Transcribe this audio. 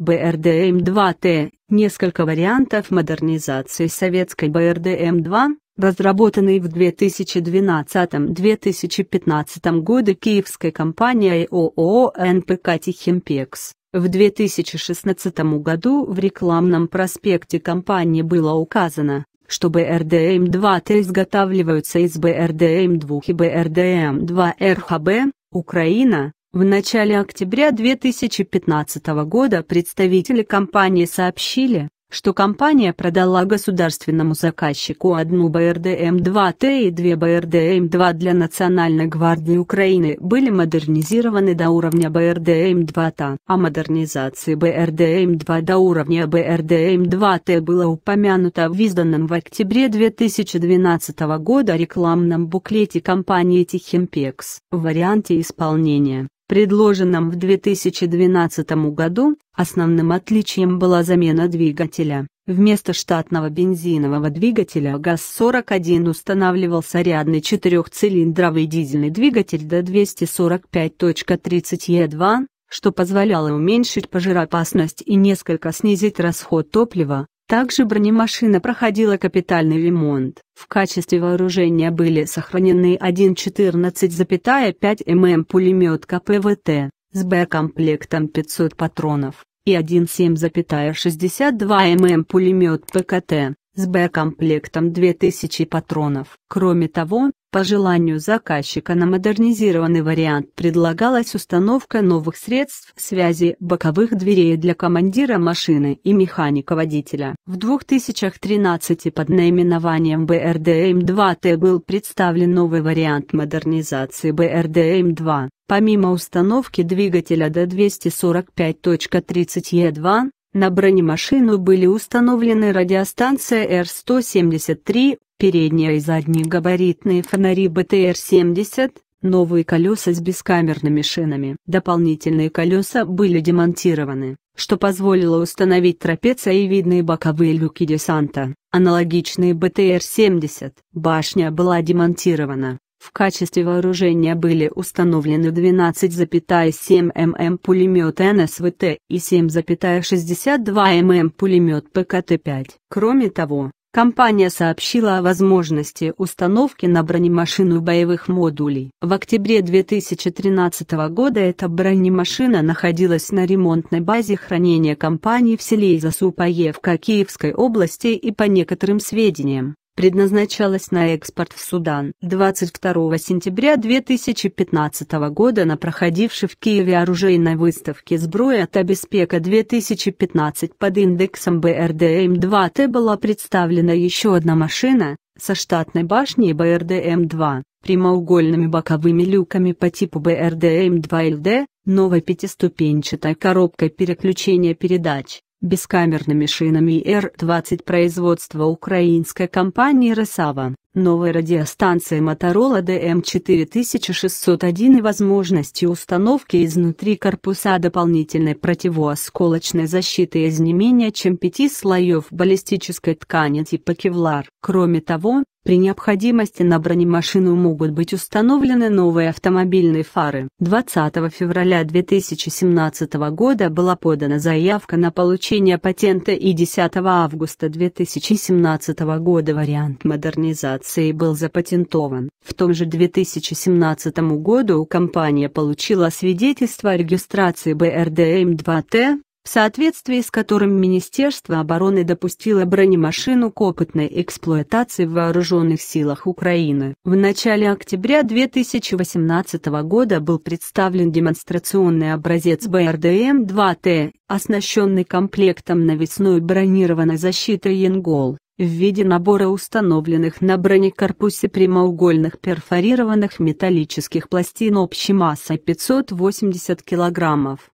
БРДМ-2Т – несколько вариантов модернизации советской БРДМ-2, разработанной в 2012-2015 годы киевской компанией ООО «НПК Тихимпекс». В 2016 году в рекламном проспекте компании было указано, что БРДМ-2Т изготавливаются из БРДМ-2 и БРДМ-2 РХБ, Украина, в начале октября 2015 года представители компании сообщили, что компания продала государственному заказчику одну БРДМ-2Т и две БРДМ-2 для Национальной гвардии Украины были модернизированы до уровня БРДМ-2Т, а модернизации БРДМ-2 до уровня БРДМ-2Т было упомянуто в изданном в октябре 2012 года рекламном буклете компании Техимпекс в варианте исполнения предложенном в 2012 году, основным отличием была замена двигателя. Вместо штатного бензинового двигателя ГАЗ-41 устанавливался рядный четырехцилиндровый дизельный двигатель d 24530 е 2 что позволяло уменьшить пожароопасность и несколько снизить расход топлива. Также бронемашина проходила капитальный ремонт. В качестве вооружения были сохранены 1,14,5 мм пулемет КПВТ с Б-комплектом 500 патронов и 1,7,62 мм пулемет ПКТ с Б-комплектом 2000 патронов. Кроме того, по желанию заказчика на модернизированный вариант предлагалась установка новых средств связи боковых дверей для командира машины и механика-водителя. В 2013 под наименованием БРДМ-2Т был представлен новый вариант модернизации БРДМ-2. Помимо установки двигателя D245.30E2, на бронемашину были установлены радиостанция Р-173, передние и задние габаритные фонари БТР-70, новые колеса с бескамерными шинами. Дополнительные колеса были демонтированы, что позволило установить трапециевидные боковые люки десанта, аналогичные БТР-70. Башня была демонтирована, в качестве вооружения были установлены 12,7 мм пулемет НСВТ и 7,62 мм пулемет ПКТ-5. Кроме того, Компания сообщила о возможности установки на бронемашину боевых модулей. В октябре 2013 года эта бронемашина находилась на ремонтной базе хранения компании в селе Засупаевка Киевской области и по некоторым сведениям, предназначалась на экспорт в Судан. 22 сентября 2015 года на проходившей в Киеве оружейной выставке «Сброя от обеспека 2015» под индексом БРДМ-2Т была представлена еще одна машина, со штатной башней БРДМ-2, прямоугольными боковыми люками по типу БРДМ-2ЛД, новой пятиступенчатой коробкой переключения передач бескамерными шинами R-20 производства украинской компании «Ресава», новой радиостанции Motorola DM4601 и возможности установки изнутри корпуса дополнительной противоосколочной защиты из не менее чем пяти слоев баллистической ткани типа кевлар. Кроме того, при необходимости на бронемашину могут быть установлены новые автомобильные фары. 20 февраля 2017 года была подана заявка на получение патента и 10 августа 2017 года вариант модернизации был запатентован. В том же 2017 году компания получила свидетельство о регистрации БРДМ 2 т в соответствии с которым Министерство обороны допустило бронемашину к опытной эксплуатации в вооруженных силах Украины. В начале октября 2018 года был представлен демонстрационный образец БРДМ-2Т, оснащенный комплектом навесной бронированной защиты «Янгол» в виде набора установленных на бронекорпусе прямоугольных перфорированных металлических пластин общей массой 580 килограммов.